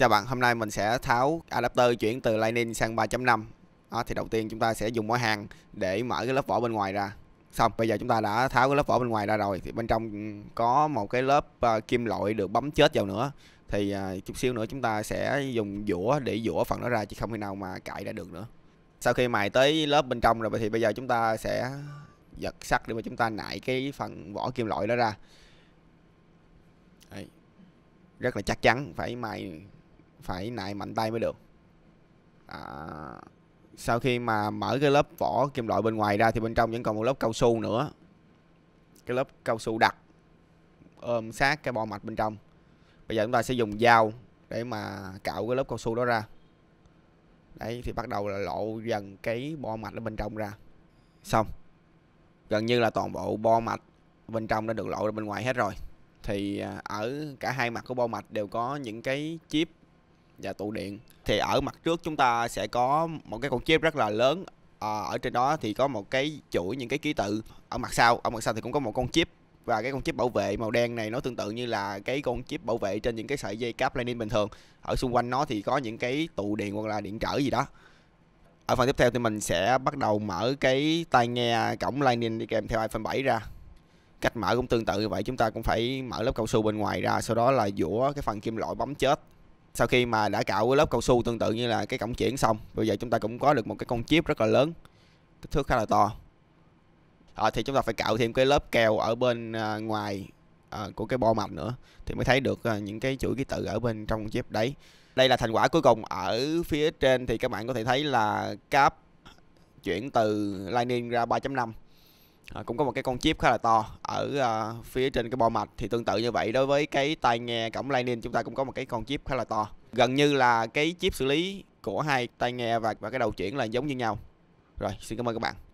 chào bạn hôm nay mình sẽ tháo adapter chuyển từ Lightning sang 3.5 đó thì đầu tiên chúng ta sẽ dùng mỗi hàng để mở cái lớp vỏ bên ngoài ra xong bây giờ chúng ta đã tháo cái lớp vỏ bên ngoài ra rồi thì bên trong có một cái lớp ờ, kim loại được bấm chết vào nữa thì uh, chút xíu nữa chúng ta sẽ dùng dũa để dũa phần đó ra chứ không khi nào mà cãi ra được nữa sau khi mài tới lớp bên trong rồi thì bây giờ chúng ta sẽ giật sắt để mà chúng ta nại cái phần vỏ kim loại đó ra rất là chắc chắn phải mài phải nại mạnh tay mới được à, sau khi mà mở cái lớp vỏ kim loại bên ngoài ra thì bên trong vẫn còn một lớp cao su nữa cái lớp cao su đặc ôm sát cái bo mạch bên trong bây giờ chúng ta sẽ dùng dao để mà cạo cái lớp cao su đó ra đấy thì bắt đầu là lộ dần cái bo mạch ở bên trong ra xong gần như là toàn bộ bo mạch bên trong đã được lộ ra bên ngoài hết rồi thì à, ở cả hai mặt của bo mạch đều có những cái chip và dạ, tụ điện thì ở mặt trước chúng ta sẽ có một cái con chip rất là lớn à, ở trên đó thì có một cái chuỗi những cái ký tự ở mặt sau ở mặt sau thì cũng có một con chip và cái con chip bảo vệ màu đen này nó tương tự như là cái con chip bảo vệ trên những cái sợi dây cáp Lightning bình thường ở xung quanh nó thì có những cái tụ điện hoặc là điện trở gì đó ở phần tiếp theo thì mình sẽ bắt đầu mở cái tai nghe cổng Lightning đi kèm theo iPhone 7 ra cách mở cũng tương tự như vậy chúng ta cũng phải mở lớp cao su bên ngoài ra sau đó là dũa cái phần kim loại bấm chết sau khi mà đã cạo cái lớp cao su tương tự như là cái cổng chuyển xong bây giờ chúng ta cũng có được một cái con chip rất là lớn kích thước khá là to à, thì chúng ta phải cạo thêm cái lớp keo ở bên à, ngoài à, của cái bo mạch nữa thì mới thấy được à, những cái chuỗi ký tự ở bên trong chip đấy đây là thành quả cuối cùng ở phía trên thì các bạn có thể thấy là cáp chuyển từ Lightning ra 3.5 à, cũng có một cái con chip khá là to ở à, phía trên cái bo mạch thì tương tự như vậy đối với cái tai nghe cổng Lightning chúng ta cũng có một cái con chip khá là to gần như là cái chip xử lý của hai tai nghe và, và cái đầu chuyển là giống như nhau rồi xin cảm ơn các bạn